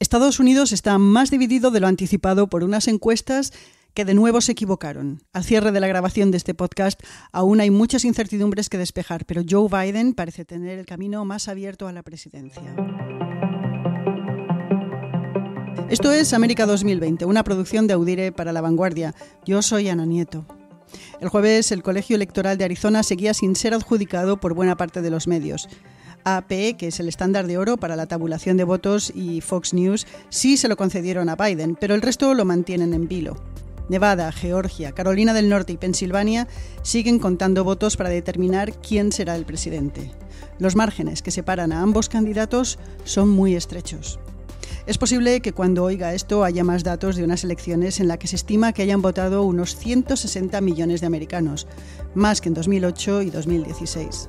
Estados Unidos está más dividido de lo anticipado por unas encuestas que de nuevo se equivocaron. Al cierre de la grabación de este podcast aún hay muchas incertidumbres que despejar, pero Joe Biden parece tener el camino más abierto a la presidencia. Esto es América 2020, una producción de Audire para La Vanguardia. Yo soy Ana Nieto. El jueves el Colegio Electoral de Arizona seguía sin ser adjudicado por buena parte de los medios. APE, que es el estándar de oro para la tabulación de votos, y Fox News sí se lo concedieron a Biden, pero el resto lo mantienen en vilo. Nevada, Georgia, Carolina del Norte y Pensilvania siguen contando votos para determinar quién será el presidente. Los márgenes que separan a ambos candidatos son muy estrechos. Es posible que cuando oiga esto haya más datos de unas elecciones en las que se estima que hayan votado unos 160 millones de americanos, más que en 2008 y 2016.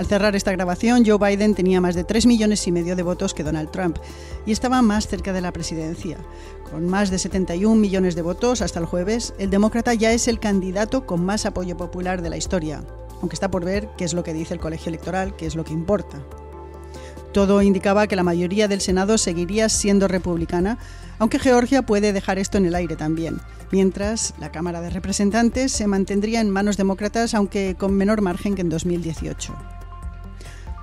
Al cerrar esta grabación, Joe Biden tenía más de 3 millones y medio de votos que Donald Trump y estaba más cerca de la presidencia. Con más de 71 millones de votos hasta el jueves, el demócrata ya es el candidato con más apoyo popular de la historia, aunque está por ver qué es lo que dice el colegio electoral, qué es lo que importa. Todo indicaba que la mayoría del Senado seguiría siendo republicana, aunque Georgia puede dejar esto en el aire también, mientras la Cámara de Representantes se mantendría en manos demócratas, aunque con menor margen que en 2018.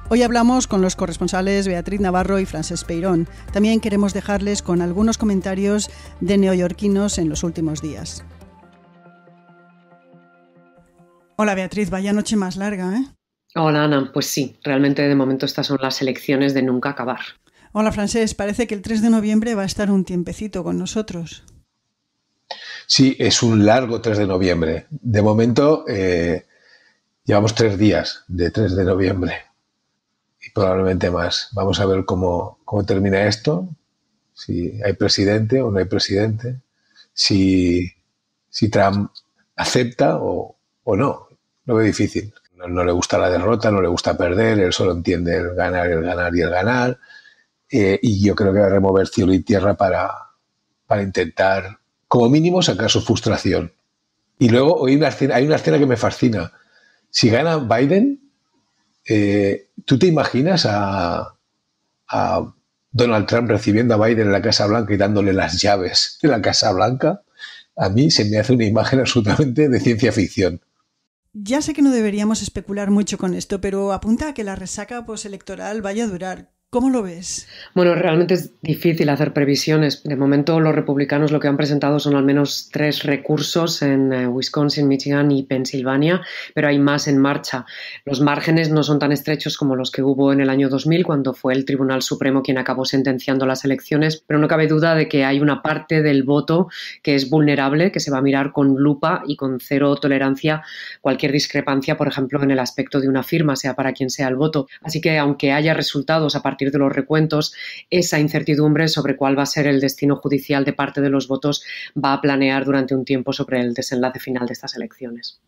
Hoy hablamos con los corresponsales Beatriz Navarro y Frances Peirón. También queremos dejarles con algunos comentarios de neoyorquinos en los últimos días. Hola Beatriz, vaya noche más larga, ¿eh? Hola Ana, pues sí, realmente de momento estas son las elecciones de nunca acabar. Hola Frances, parece que el 3 de noviembre va a estar un tiempecito con nosotros. Sí, es un largo 3 de noviembre. De momento eh, llevamos tres días de 3 de noviembre probablemente más. Vamos a ver cómo, termina esto, si hay presidente o no hay presidente, si, Trump acepta o, o no. Lo ve difícil. No, le gusta la derrota, no le gusta perder, él solo entiende el ganar, el ganar y el ganar. Eh, y yo creo que va a remover cielo y tierra para, intentar, como mínimo, sacar su frustración. Y luego hay una escena que me fascina. Si gana Biden, eh, ¿Tú te imaginas a, Donald Trump recibiendo a Biden en la Casa Blanca y dándole las llaves de la Casa Blanca? A mí se me hace una imagen absolutamente de ciencia ficción. Ya sé que no deberíamos especular mucho con esto, pero apunta a que la resaca postelectoral vaya a durar. ¿Cómo lo ves? Bueno, realmente es difícil hacer previsiones. De momento los republicanos lo que han presentado son al menos tres recursos en eh, Wisconsin, Michigan y Pensilvania, pero hay más en marcha. Los márgenes no son tan estrechos como los que hubo en el año 2000, cuando fue el Tribunal Supremo quien acabó sentenciando las elecciones, pero no cabe duda de que hay una parte del voto que es vulnerable, que se va a mirar con lupa y con cero tolerancia cualquier discrepancia, por ejemplo, en el aspecto de una firma, sea para quien sea el voto. Así que aunque haya resultados a partir partir de los recuentos, esa incertidumbre sobre cuál va a ser el destino judicial de parte de los votos va a planear durante un tiempo sobre el desenlace final de estas elecciones.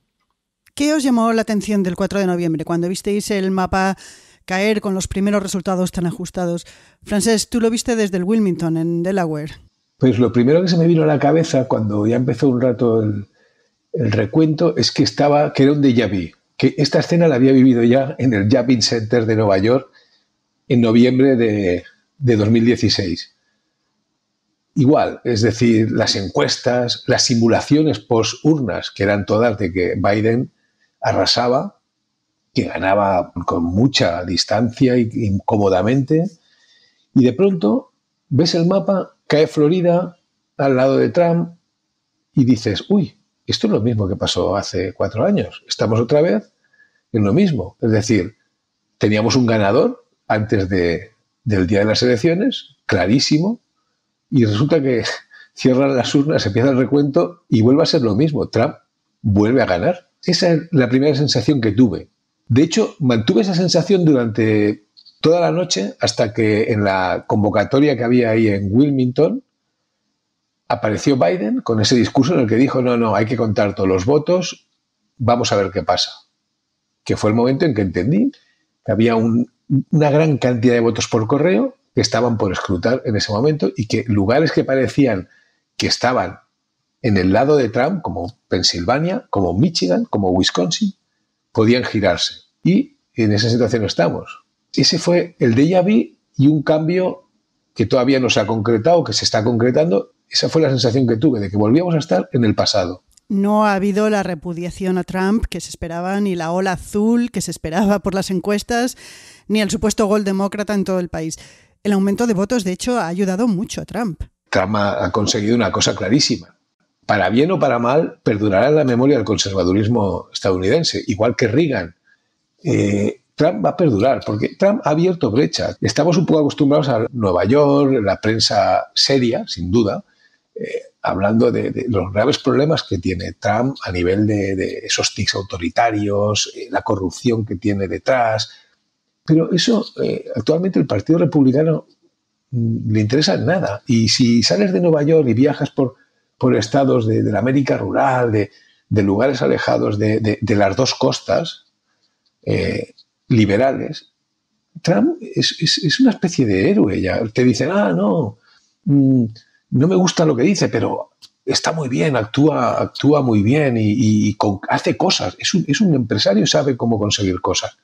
¿Qué os llamó la atención del 4 de noviembre cuando visteis el mapa caer con los primeros resultados tan ajustados? Francés, tú lo viste desde el Wilmington, en Delaware. Pues lo primero que se me vino a la cabeza cuando ya empezó un rato el, recuento es que estaba, que era un ya vi que esta escena la había vivido ya en el Jumping Center de Nueva York en noviembre de, 2016. Igual, es decir, las encuestas, las simulaciones post-urnas, que eran todas de que Biden arrasaba, que ganaba con mucha distancia y incómodamente, y de pronto ves el mapa, cae Florida al lado de Trump y dices, uy, esto es lo mismo que pasó hace cuatro años, estamos otra vez en lo mismo. Es decir, teníamos un ganador antes de, del día de las elecciones, clarísimo, y resulta que cierran las urnas, empieza el recuento y vuelve a ser lo mismo. Trump vuelve a ganar. Esa es la primera sensación que tuve. De hecho, mantuve esa sensación durante toda la noche hasta que en la convocatoria que había ahí en Wilmington apareció Biden con ese discurso en el que dijo, no, no, hay que contar todos los votos, vamos a ver qué pasa. Que fue el momento en que entendí que había un una gran cantidad de votos por correo que estaban por escrutar en ese momento y que lugares que parecían que estaban en el lado de Trump, como Pensilvania, como Michigan, como Wisconsin, podían girarse. Y en esa situación estamos. Ese fue el déjà vu y un cambio que todavía no se ha concretado, que se está concretando. Esa fue la sensación que tuve, de que volvíamos a estar en el pasado. No ha habido la repudiación a Trump que se esperaba, ni la ola azul que se esperaba por las encuestas, ni el supuesto gol demócrata en todo el país. El aumento de votos, de hecho, ha ayudado mucho a Trump. Trump ha conseguido una cosa clarísima. Para bien o para mal, perdurará en la memoria del conservadurismo estadounidense, igual que Reagan. Eh, Trump va a perdurar, porque Trump ha abierto brechas. Estamos un poco acostumbrados a Nueva York, la prensa seria, sin duda, hablando de, los graves problemas que tiene Trump a nivel de, esos tics autoritarios, eh, la corrupción que tiene detrás. Pero eso eh, actualmente el Partido Republicano mm, le interesa nada. Y si sales de Nueva York y viajas por, por estados de, la América rural, de, lugares alejados de, las dos costas eh, liberales, Trump es, una especie de héroe ya. Te dicen, ah, no. Mm, no me gusta lo que dice, pero está muy bien, actúa, actúa muy bien y, hace cosas. Es un, es un, empresario, sabe cómo conseguir cosas.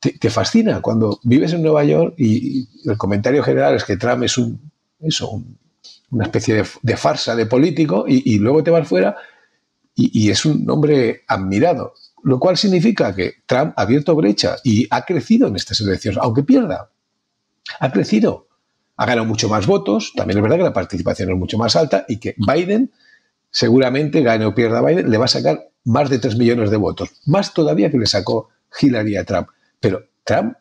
Te, fascina cuando vives en Nueva York y, el comentario general es que Trump es un, una especie de, farsa de político y, luego te vas fuera y, y, es un hombre admirado. Lo cual significa que Trump ha abierto brecha y ha crecido en estas elecciones, aunque pierda. Ha crecido ha ganado mucho más votos, también es verdad que la participación es mucho más alta y que Biden, seguramente gane o pierda Biden, le va a sacar más de 3 millones de votos, más todavía que le sacó Hillary a Trump. Pero Trump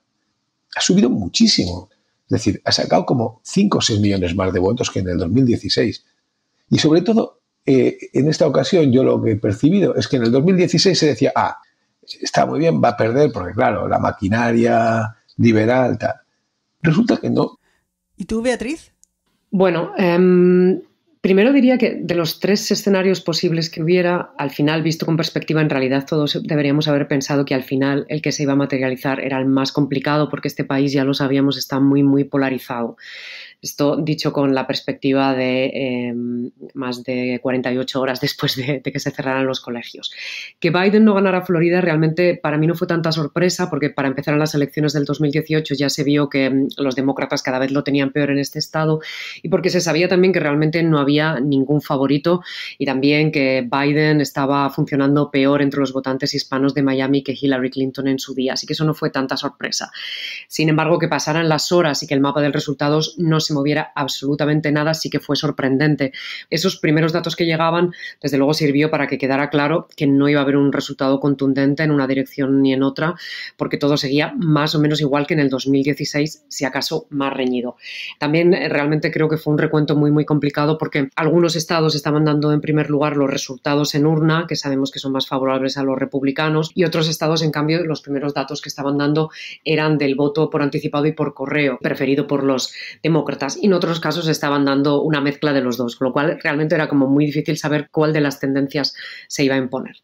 ha subido muchísimo, es decir, ha sacado como 5 o 6 millones más de votos que en el 2016. Y sobre todo, eh, en esta ocasión yo lo que he percibido es que en el 2016 se decía, ah, está muy bien, va a perder, porque claro, la maquinaria liberal, tal. Resulta que no, ¿Y tú, Beatriz? Bueno, em, primero diría que de los tres escenarios posibles que hubiera, al final, visto con perspectiva, en realidad todos deberíamos haber pensado que al final el que se iba a materializar era el más complicado porque este país, ya lo sabíamos, está muy, muy polarizado. Esto dicho con la perspectiva de em, más de 48 horas después de, que se cerraran los colegios. Que Biden no ganara Florida realmente para mí no fue tanta sorpresa porque para empezar en las elecciones del 2018 ya se vio que em, los demócratas cada vez lo tenían peor en este estado y porque se sabía también que realmente no había ningún favorito y también que Biden estaba funcionando peor entre los votantes hispanos de Miami que Hillary Clinton en su día. Así que eso no fue tanta sorpresa. Sin embargo, que pasaran las horas y que el mapa de resultados no se moviera absolutamente nada, sí que fue sorprendente. Esos primeros datos que llegaban, desde luego, sirvió para que quedara claro que no iba a haber un resultado contundente en una dirección ni en otra, porque todo seguía más o menos igual que en el 2016, si acaso más reñido. También eh, realmente creo que fue un recuento muy, muy complicado porque algunos estados estaban dando en primer lugar los resultados en urna, que sabemos que son más favorables a los republicanos, y otros estados, en cambio, los primeros datos que estaban dando eran del voto por anticipado y por correo, preferido por los demócratas y en otros casos estaban dando una mezcla de los dos, con lo cual realmente era como muy difícil saber cuál de las tendencias se iba a imponer.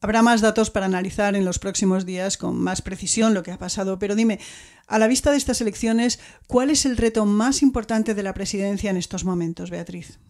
Habrá más datos para analizar en los próximos días con más precisión lo que ha pasado, pero dime, a la vista de estas elecciones, ¿cuál es el reto más importante de la presidencia en estos momentos, Beatriz?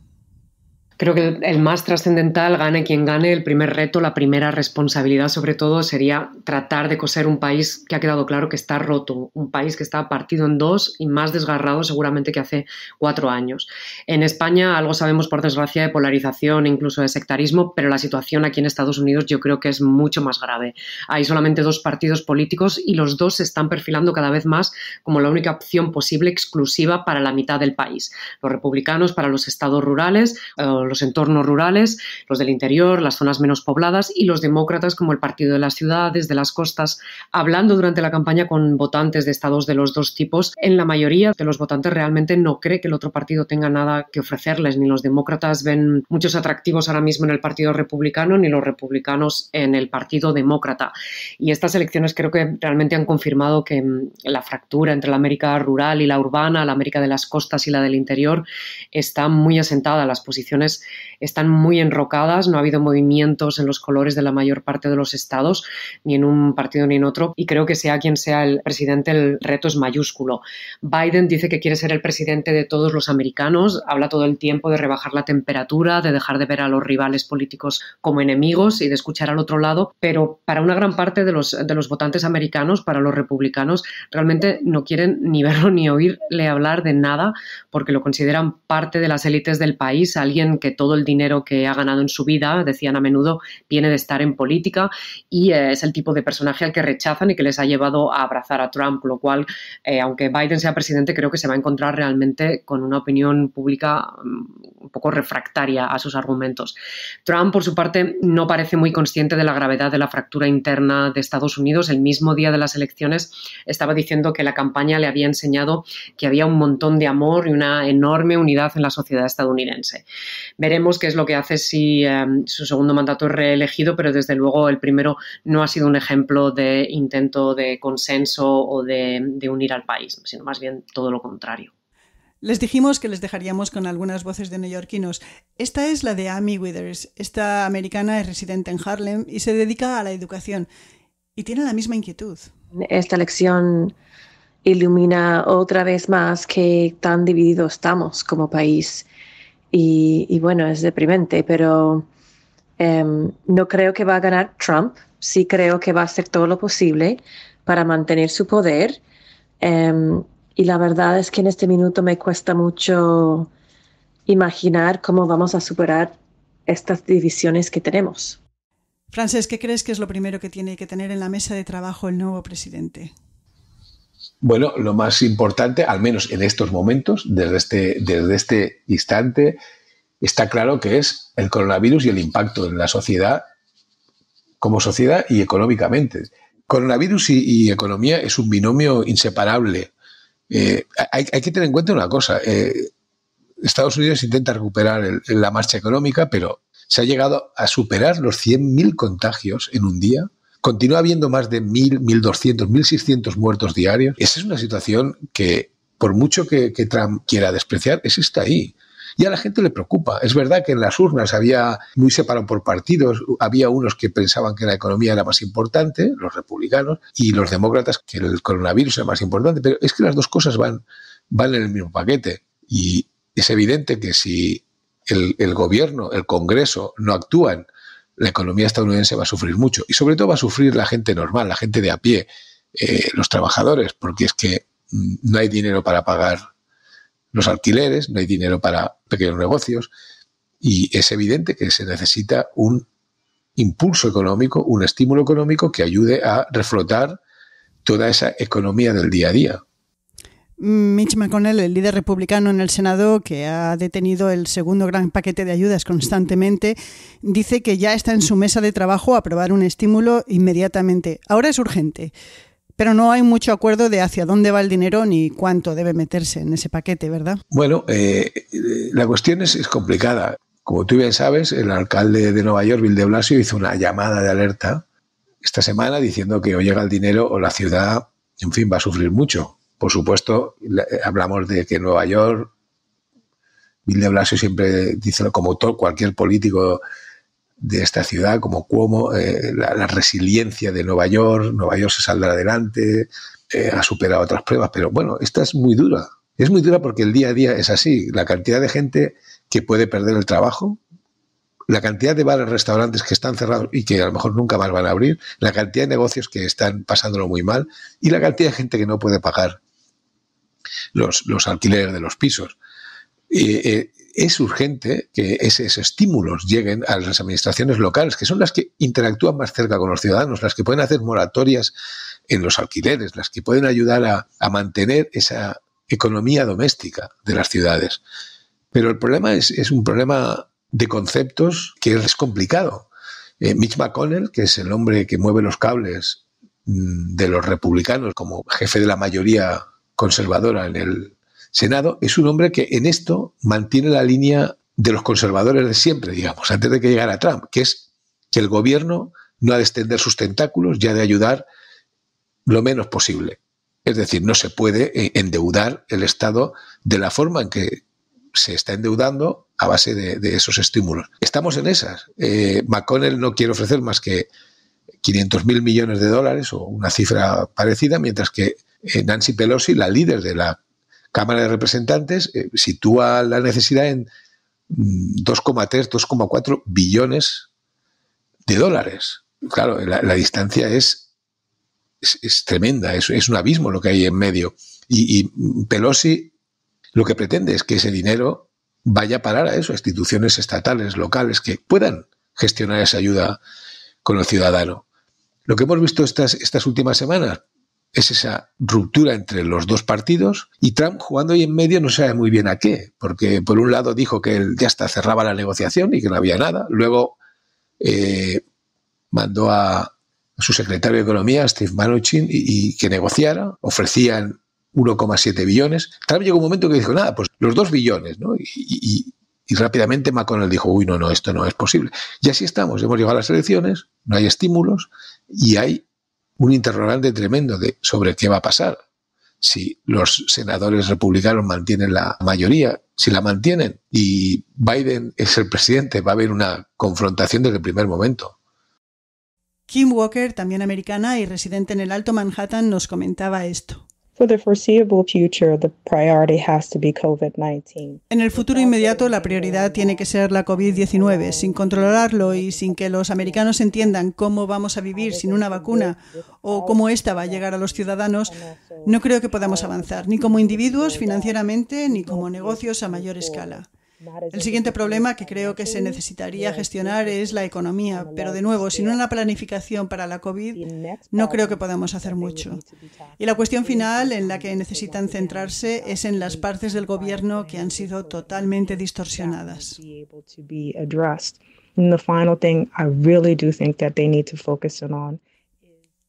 Creo que el, más trascendental, gane quien gane, el primer reto, la primera responsabilidad sobre todo sería tratar de coser un país que ha quedado claro que está roto, un país que está partido en dos y más desgarrado seguramente que hace cuatro años. En España algo sabemos por desgracia de polarización e incluso de sectarismo, pero la situación aquí en Estados Unidos yo creo que es mucho más grave. Hay solamente dos partidos políticos y los dos se están perfilando cada vez más como la única opción posible exclusiva para la mitad del país. Los republicanos para los estados rurales, eh, los entornos rurales, los del interior, las zonas menos pobladas y los demócratas como el Partido de las Ciudades, de las Costas, hablando durante la campaña con votantes de estados de los dos tipos. En la mayoría de los votantes realmente no cree que el otro partido tenga nada que ofrecerles, ni los demócratas ven muchos atractivos ahora mismo en el Partido Republicano, ni los republicanos en el Partido Demócrata. Y estas elecciones creo que realmente han confirmado que mm, la fractura entre la América rural y la urbana, la América de las costas y la del interior, está muy asentada. Las posiciones están muy enrocadas, no ha habido movimientos en los colores de la mayor parte de los estados, ni en un partido ni en otro, y creo que sea quien sea el presidente, el reto es mayúsculo. Biden dice que quiere ser el presidente de todos los americanos, habla todo el tiempo de rebajar la temperatura, de dejar de ver a los rivales políticos como enemigos y de escuchar al otro lado, pero para una gran parte los, de los votantes americanos, para los republicanos, realmente no quieren ni verlo ni oírle hablar de nada porque lo consideran parte de las élites del país, alguien que todo el dinero que ha ganado en su vida, decían a menudo, viene de estar en política y eh, es el tipo de personaje al que rechazan y que les ha llevado a abrazar a Trump, lo cual, eh, aunque Biden sea presidente, creo que se va a encontrar realmente con una opinión pública mm, un poco refractaria a sus argumentos. Trump, por su parte, no parece muy consciente de la gravedad de la fractura interna de Estados Unidos. El mismo día de las elecciones estaba diciendo que la campaña le había enseñado que había un montón de amor y una enorme unidad en la sociedad estadounidense. Veremos qué es lo que hace si em, su segundo mandato es reelegido, pero desde luego el primero no ha sido un ejemplo de intento de consenso o de, unir al país, sino más bien todo lo contrario. Les dijimos que les dejaríamos con algunas voces de neoyorquinos. Esta es la de Amy Withers. Esta americana es residente en Harlem y se dedica a la educación. Y tiene la misma inquietud. Esta elección ilumina otra vez más que tan dividido estamos como país y, bueno, es deprimente, pero em, no creo que va a ganar Trump, sí creo que va a hacer todo lo posible para mantener su poder. Em, y la verdad es que en este minuto me cuesta mucho imaginar cómo vamos a superar estas divisiones que tenemos. Frances, ¿qué crees que es lo primero que tiene que tener en la mesa de trabajo el nuevo presidente? Bueno, lo más importante, al menos en estos momentos, desde este, desde este instante, está claro que es el coronavirus y el impacto en la sociedad como sociedad y económicamente. Coronavirus y, economía es un binomio inseparable. Eh, hay, que tener en cuenta una cosa. Eh, Estados Unidos intenta recuperar la marcha económica, pero se ha llegado a superar los 100.000 contagios en un día Continúa habiendo más de 1.000, 1.200, 1.600 muertos diarios. Esa es una situación que, por mucho que, Trump quiera despreciar, es está ahí y a la gente le preocupa. Es verdad que en las urnas había muy separado por partidos, había unos que pensaban que la economía era más importante, los republicanos, y los demócratas que el coronavirus era más importante, pero es que las dos cosas van, en el mismo paquete y es evidente que si el gobierno, el Congreso no actúan la economía estadounidense va a sufrir mucho. Y sobre todo va a sufrir la gente normal, la gente de a pie, eh, los trabajadores, porque es que mm, no hay dinero para pagar los alquileres, no hay dinero para pequeños negocios. Y es evidente que se necesita un impulso económico, un estímulo económico que ayude a reflotar toda esa economía del día a día. Mitch McConnell, el líder republicano en el Senado, que ha detenido el segundo gran paquete de ayudas constantemente, dice que ya está en su mesa de trabajo aprobar un estímulo inmediatamente. Ahora es urgente, pero no hay mucho acuerdo de hacia dónde va el dinero ni cuánto debe meterse en ese paquete, ¿verdad? Bueno, eh, la cuestión es, es complicada. Como tú bien sabes, el alcalde de Nueva York, Bill de Blasio, hizo una llamada de alerta esta semana diciendo que o llega el dinero o la ciudad, en fin, va a sufrir mucho por supuesto, eh, hablamos de que Nueva York, Bill de Blasio siempre dice, como cualquier político de esta ciudad, como Cuomo, eh, la, resiliencia de Nueva York, Nueva York se saldrá adelante, eh, ha superado otras pruebas, pero bueno, esta es muy dura. Es muy dura porque el día a día es así. La cantidad de gente que puede perder el trabajo, la cantidad de bares, restaurantes que están cerrados y que a lo mejor nunca más van a abrir, la cantidad de negocios que están pasándolo muy mal y la cantidad de gente que no puede pagar los, alquileres de los pisos. Eh, es urgente que esos estímulos lleguen a las administraciones locales, que son las que interactúan más cerca con los ciudadanos, las que pueden hacer moratorias en los alquileres, las que pueden ayudar a, mantener esa economía doméstica de las ciudades. Pero el problema es, es un problema de conceptos que es complicado. Eh, Mitch McConnell, que es el hombre que mueve los cables mm, de los republicanos como jefe de la mayoría conservadora en el Senado, es un hombre que en esto mantiene la línea de los conservadores de siempre, digamos, antes de que llegara Trump, que es que el gobierno no ha de extender sus tentáculos ya de ayudar lo menos posible. Es decir, no se puede eh, endeudar el Estado de la forma en que se está endeudando a base de, esos estímulos. Estamos en esas. Eh, McConnell no quiere ofrecer más que 500 mil millones de dólares o una cifra parecida, mientras que eh, Nancy Pelosi, la líder de la Cámara de Representantes, eh, sitúa la necesidad en 2,3, mm, 2,4 billones de dólares. Claro, la, distancia es, tremenda, es, un abismo lo que hay en medio. Y, Pelosi lo que pretende es que ese dinero vaya a parar a eso, a instituciones estatales, locales, que puedan gestionar esa ayuda con el ciudadano. Lo que hemos visto estas últimas semanas, es esa ruptura entre los dos partidos y Trump jugando ahí en medio no sabe muy bien a qué, porque por un lado dijo que él ya está, cerraba la negociación y que no había nada, luego eh, mandó a, su secretario de Economía, Steve Mnuchin, y, que negociara, ofrecían 1,7 billones. Trump llegó un momento que dijo, nada, pues los 2 billones, ¿no? Y, rápidamente y, rápidamente McConnell dijo, uy, no, no, esto no es posible. Y así estamos, hemos llegado a las elecciones, no hay estímulos y hay un interrogante tremendo de sobre qué va a pasar. Si los senadores republicanos mantienen la mayoría, si la mantienen y Biden es el presidente, va a haber una confrontación desde el primer momento. Kim Walker, también americana y residente en el Alto Manhattan, nos comentaba esto. En el futuro inmediato, la prioridad tiene que ser la COVID-19. Sin controlarlo y sin que los americanos entiendan cómo vamos a vivir sin una vacuna o cómo esta va a llegar a los ciudadanos, no creo que podamos avanzar, ni como individuos financieramente, ni como negocios a mayor escala. El siguiente problema que creo que se necesitaría gestionar es la economía, pero de nuevo, sin una planificación para la COVID, no creo que podamos hacer mucho. Y la cuestión final en la que necesitan centrarse es en las partes del gobierno que han sido totalmente distorsionadas.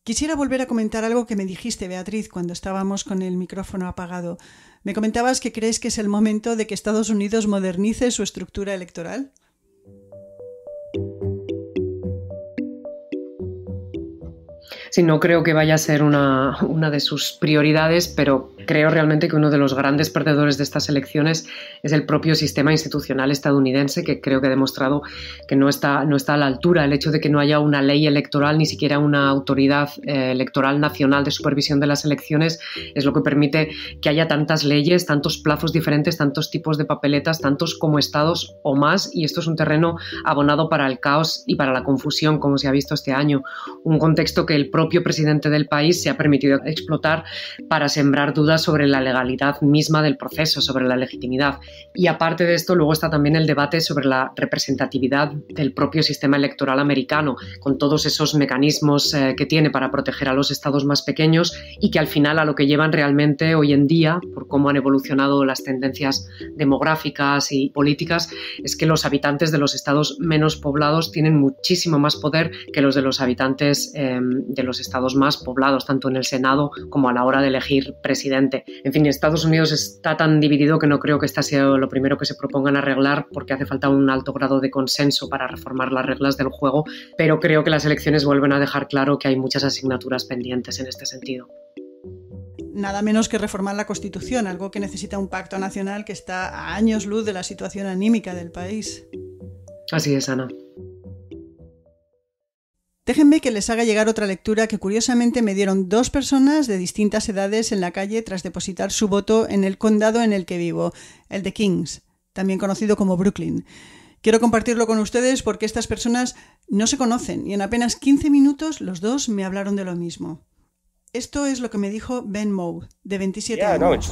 Quisiera volver a comentar algo que me dijiste, Beatriz, cuando estábamos con el micrófono apagado. Me comentabas que crees que es el momento de que Estados Unidos modernice su estructura electoral. Sí, no creo que vaya a ser una, una de sus prioridades, pero creo realmente que uno de los grandes perdedores de estas elecciones es el propio sistema institucional estadounidense, que creo que ha demostrado que no está, no está a la altura. El hecho de que no haya una ley electoral, ni siquiera una autoridad eh, electoral nacional de supervisión de las elecciones, es lo que permite que haya tantas leyes, tantos plazos diferentes, tantos tipos de papeletas, tantos como estados o más. Y esto es un terreno abonado para el caos y para la confusión, como se ha visto este año. Un contexto que el propio presidente del país se ha permitido explotar para sembrar dudas sobre la legalidad misma del proceso, sobre la legitimidad. Y aparte de esto, luego está también el debate sobre la representatividad del propio sistema electoral americano, con todos esos mecanismos eh, que tiene para proteger a los estados más pequeños y que al final a lo que llevan realmente hoy en día, por cómo han evolucionado las tendencias demográficas y políticas, es que los habitantes de los estados menos poblados tienen muchísimo más poder que los de los habitantes em, de los estados más poblados, tanto en el Senado como a la hora de elegir presidente en fin, Estados Unidos está tan dividido que no creo que este sea lo primero que se propongan arreglar porque hace falta un alto grado de consenso para reformar las reglas del juego, pero creo que las elecciones vuelven a dejar claro que hay muchas asignaturas pendientes en este sentido nada menos que reformar la Constitución, algo que necesita un pacto nacional que está a años luz de la situación anímica del país. Así es, Ana. Déjenme que les haga llegar otra lectura que curiosamente me dieron dos personas de distintas edades en la calle tras depositar su voto en el condado en el que vivo, el de Kings, también conocido como Brooklyn. Quiero compartirlo con ustedes porque estas personas no se conocen y en apenas 15 minutos los dos me hablaron de lo mismo. Esto es lo que me dijo Ben Moe, de 27 años.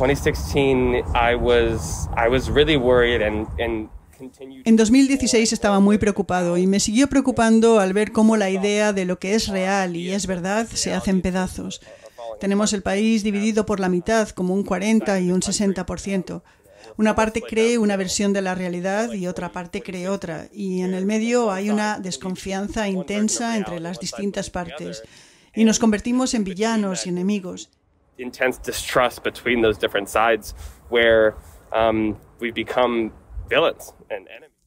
En 2016 estaba muy preocupado y me siguió preocupando al ver cómo la idea de lo que es real y es verdad se hace en pedazos. Tenemos el país dividido por la mitad, como un 40 y un 60%. Una parte cree una versión de la realidad y otra parte cree otra, y en el medio hay una desconfianza intensa entre las distintas partes, y nos convertimos en villanos y enemigos. Intense distrust between those different sides, where um, become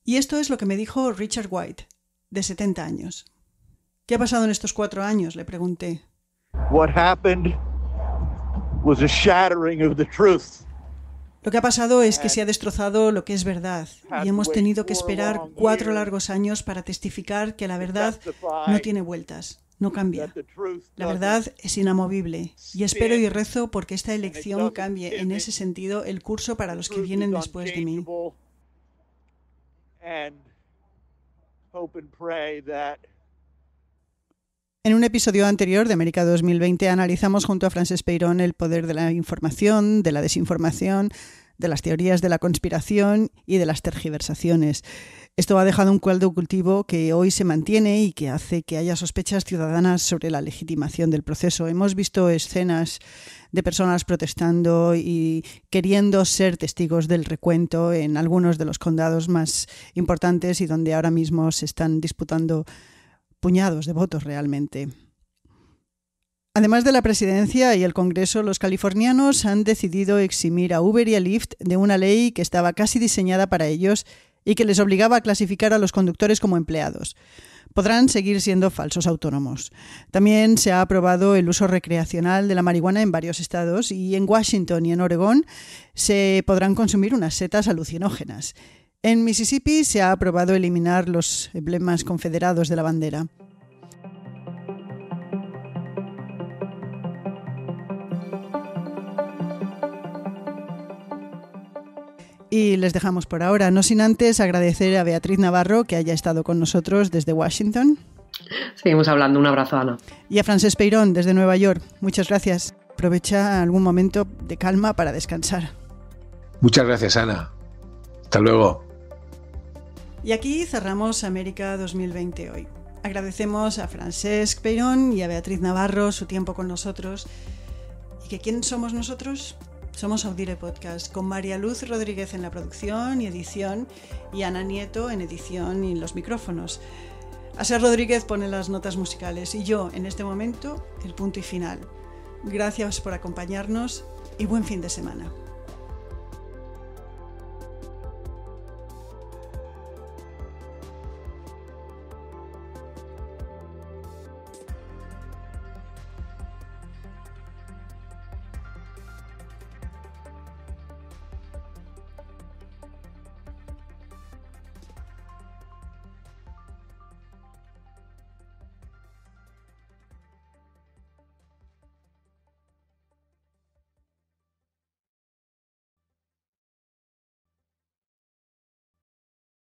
y esto es lo que me dijo Richard White, de 70 años. ¿Qué ha pasado en estos cuatro años? Le pregunté. Lo que ha pasado es que se ha destrozado lo que es verdad y hemos tenido que esperar cuatro largos años para testificar que la verdad no tiene vueltas, no cambia. La verdad es inamovible y espero y rezo porque esta elección cambie en ese sentido el curso para los que vienen después de mí. En un episodio anterior de América 2020 analizamos junto a Frances Peirón el poder de la información, de la desinformación, de las teorías de la conspiración y de las tergiversaciones. Esto ha dejado un caldo cultivo que hoy se mantiene y que hace que haya sospechas ciudadanas sobre la legitimación del proceso. Hemos visto escenas de personas protestando y queriendo ser testigos del recuento en algunos de los condados más importantes y donde ahora mismo se están disputando puñados de votos realmente. Además de la presidencia y el Congreso, los californianos han decidido eximir a Uber y a Lyft de una ley que estaba casi diseñada para ellos y que les obligaba a clasificar a los conductores como empleados. Podrán seguir siendo falsos autónomos. También se ha aprobado el uso recreacional de la marihuana en varios estados y en Washington y en Oregón se podrán consumir unas setas alucinógenas. En Mississippi se ha aprobado eliminar los emblemas confederados de la bandera. Y les dejamos por ahora, no sin antes agradecer a Beatriz Navarro que haya estado con nosotros desde Washington. Seguimos hablando, un abrazo Ana. Y a Francesc Peirón desde Nueva York, muchas gracias. Aprovecha algún momento de calma para descansar. Muchas gracias Ana. Hasta luego. Y aquí cerramos América 2020 hoy. Agradecemos a Francesc Peirón y a Beatriz Navarro su tiempo con nosotros. ¿Y que quién somos nosotros? Somos Audire Podcast, con María Luz Rodríguez en la producción y edición y Ana Nieto en edición y en los micrófonos. Aser Rodríguez pone las notas musicales y yo, en este momento, el punto y final. Gracias por acompañarnos y buen fin de semana.